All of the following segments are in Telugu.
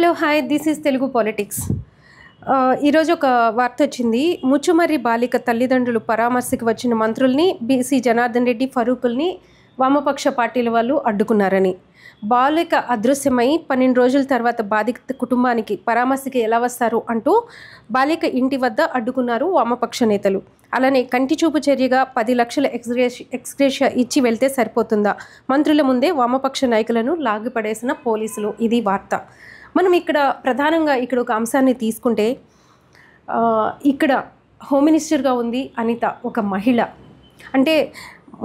hello hi this is Telugu politics ఈరోజు ఒక వార్త వచ్చింది ముచ్చుమర్రి బాలిక తల్లిదండ్రులు పరామర్శకు వచ్చిన మంత్రుల్ని బీసీ జనార్దన్ రెడ్డి ఫరూకుల్ని వామపక్ష పార్టీల వాళ్ళు అడ్డుకున్నారని బాలిక అదృశ్యమై పన్నెండు రోజుల తర్వాత బాధిత కుటుంబానికి పరామర్శకి ఎలా వస్తారు అంటూ బాలిక ఇంటి వద్ద అడ్డుకున్నారు వామపక్ష నేతలు అలానే కంటి చూపు చర్యగా పది లక్షల ఎక్స్గ్రేష ఎక్స్గ్రేషియా ఇచ్చి వెళ్తే సరిపోతుందా మంత్రుల ముందే వామపక్ష నాయకులను లాగిపడేసిన పోలీసులు ఇది వార్త మనం ఇక్కడ ప్రధానంగా ఇక్కడ ఒక అంశాన్ని తీసుకుంటే ఇక్కడ హోమ్ మినిస్టర్గా ఉంది అనిత ఒక మహిళ అంటే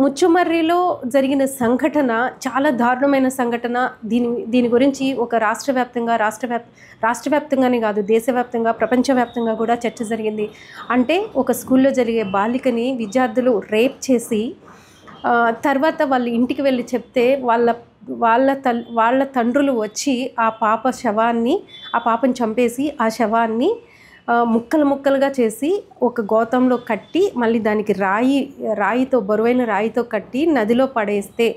ముచ్చుమర్రిలో జరిగిన సంఘటన చాలా దారుణమైన సంఘటన దీని దీని గురించి ఒక రాష్ట్ర వ్యాప్తంగా రాష్ట్ర వ్యాప్ రాష్ట్ర వ్యాప్తంగానే కాదు దేశవ్యాప్తంగా ప్రపంచవ్యాప్తంగా కూడా చర్చ జరిగింది అంటే ఒక స్కూల్లో జరిగే బాలికని విద్యార్థులు రేప్ చేసి తర్వాత వాళ్ళ ఇంటికి వెళ్ళి చెప్తే వాళ్ళ వాళ్ళ తల్ వాళ్ళ తండ్రులు వచ్చి ఆ పాప శవాన్ని ఆ పాపను చంపేసి ఆ శవాన్ని ముక్కలు ముక్కలుగా చేసి ఒక గోతంలో కట్టి మళ్ళీ దానికి రాయి రాయితో బరువైన రాయితో కట్టి నదిలో పడేస్తే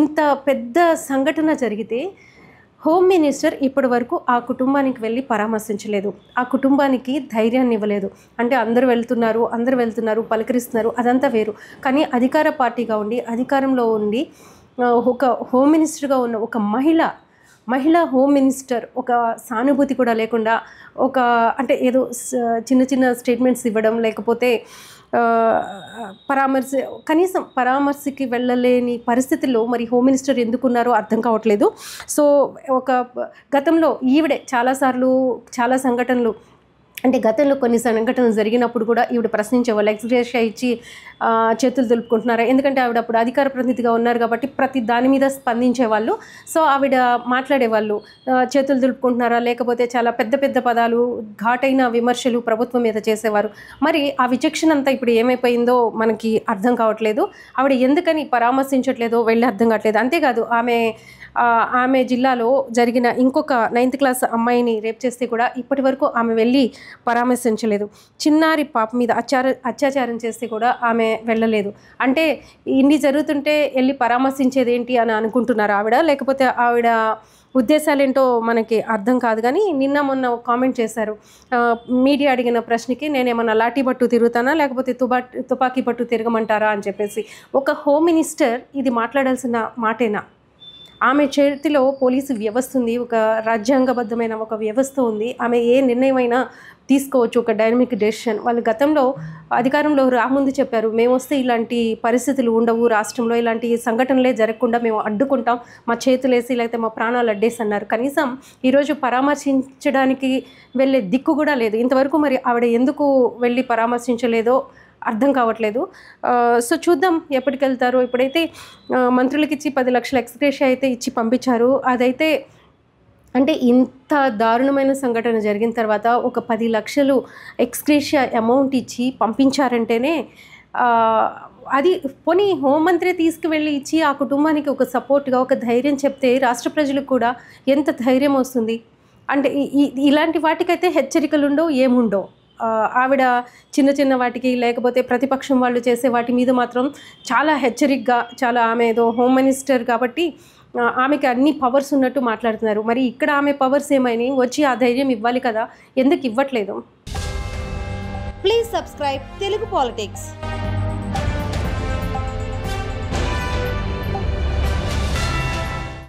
ఇంత పెద్ద సంఘటన జరిగితే హోమ్ మినిస్టర్ ఇప్పటి వరకు ఆ కుటుంబానికి వెళ్ళి పరామర్శించలేదు ఆ కుటుంబానికి ధైర్యాన్ని ఇవ్వలేదు అంటే అందరూ వెళ్తున్నారు అందరు వెళ్తున్నారు పలకరిస్తున్నారు అదంతా వేరు కానీ అధికార పార్టీగా ఉండి అధికారంలో ఉండి ఒక హోమ్ మినిస్టర్గా ఉన్న ఒక మహిళ మహిళ హోమ్ మినిస్టర్ ఒక సానుభూతి కూడా లేకుండా ఒక అంటే ఏదో చిన్న చిన్న స్టేట్మెంట్స్ ఇవ్వడం లేకపోతే పరామర్శ కనీసం పరామర్శకి వెళ్ళలేని పరిస్థితుల్లో మరి హోమ్ మినిస్టర్ ఎందుకున్నారో అర్థం కావట్లేదు సో ఒక గతంలో ఈవిడే చాలాసార్లు చాలా సంఘటనలు అంటే గతంలో కొన్ని సంఘటనలు జరిగినప్పుడు కూడా ఈవిడ ప్రశ్నించే వాళ్ళు ఇచ్చి చేతులు తెలుపుకుంటున్నారు ఎందుకంటే ఆవిడ అప్పుడు అధికార ప్రతినిధిగా ఉన్నారు కాబట్టి ప్రతి దాని మీద స్పందించేవాళ్ళు సో ఆవిడ మాట్లాడేవాళ్ళు చేతులు తెలుపుకుంటున్నారా లేకపోతే చాలా పెద్ద పెద్ద పదాలు ఘాటైన విమర్శలు ప్రభుత్వం మీద చేసేవారు మరి ఆ విచక్షణ అంతా ఇప్పుడు ఏమైపోయిందో మనకి అర్థం కావట్లేదు ఆవిడ ఎందుకని పరామర్శించట్లేదో వెళ్ళి అర్థం కావట్లేదు అంతేకాదు ఆమె ఆమె జిల్లాలో జరిగిన ఇంకొక నైన్త్ క్లాస్ అమ్మాయిని రేప్ చేస్తే కూడా ఇప్పటి వరకు ఆమె వెళ్ళి పరామర్శించలేదు చిన్నారి పాప మీద అత్యార అత్యాచారం చేస్తే కూడా ఆమె వెళ్ళలేదు అంటే ఇన్ని జరుగుతుంటే వెళ్ళి పరామర్శించేది ఏంటి అని అనుకుంటున్నారు ఆవిడ లేకపోతే ఆవిడ ఉద్దేశాలు ఏంటో మనకి అర్థం కాదు కానీ నిన్న మొన్న కామెంట్ చేశారు మీడియా అడిగిన ప్రశ్నకి నేనేమన్నా లాఠీ పట్టు తిరుగుతానా లేకపోతే తుబా తుపాకీ పట్టు తిరగమంటారా అని చెప్పేసి ఒక హోమ్ మినిస్టర్ ఇది మాట్లాడాల్సిన మాటేనా ఆమె చేతిలో పోలీసు వ్యవస్థ ఉంది ఒక రాజ్యాంగబద్ధమైన ఒక వ్యవస్థ ఉంది ఆమె ఏ నిర్ణయమైనా తీసుకోవచ్చు ఒక డైనమిక్ డెసిషన్ వాళ్ళు గతంలో అధికారంలో రాముందు చెప్పారు మేము వస్తే ఇలాంటి పరిస్థితులు ఉండవు రాష్ట్రంలో ఇలాంటి సంఘటనలే జరగకుండా మేము అడ్డుకుంటాం మా చేతులేసి లేకపోతే మా ప్రాణాలు అడ్డేసి అన్నారు కనీసం ఈరోజు పరామర్శించడానికి వెళ్ళే దిక్కు కూడా లేదు ఇంతవరకు మరి ఆవిడ ఎందుకు వెళ్ళి పరామర్శించలేదో అర్థం కావట్లేదు సో చూద్దాం ఎప్పటికి వెళ్తారు ఇప్పుడైతే మంత్రులకి ఇచ్చి పది లక్షల ఎక్స్గ్రేషియా అయితే ఇచ్చి పంపించారు అదైతే అంటే ఇంత దారుణమైన సంఘటన జరిగిన తర్వాత ఒక పది లక్షలు ఎక్స్గ్రేషియా అమౌంట్ ఇచ్చి పంపించారంటేనే అది పోనీ హోంమంత్రి తీసుకువెళ్ళి ఇచ్చి ఆ కుటుంబానికి ఒక సపోర్ట్గా ఒక ధైర్యం చెప్తే రాష్ట్ర ప్రజలకు కూడా ఎంత ధైర్యం వస్తుంది అంటే ఇలాంటి వాటికైతే హెచ్చరికలు ఉండవు ఏముండవు ఆవిడ చిన్న చిన్న వాటికి లేకపోతే ప్రతిపక్షం వాళ్ళు చేసే వాటి మీద మాత్రం చాలా హెచ్చరికగా చాలా ఆమె ఏదో హోమ్ మినిస్టర్ కాబట్టి ఆమెకి అన్ని పవర్స్ ఉన్నట్టు మాట్లాడుతున్నారు మరి ఇక్కడ ఆమె పవర్స్ ఏమైనా వచ్చి ఆ ధైర్యం ఇవ్వాలి కదా ఎందుకు ఇవ్వట్లేదు ప్లీజ్ సబ్స్క్రైబ్ తెలుగు పాలిటిక్స్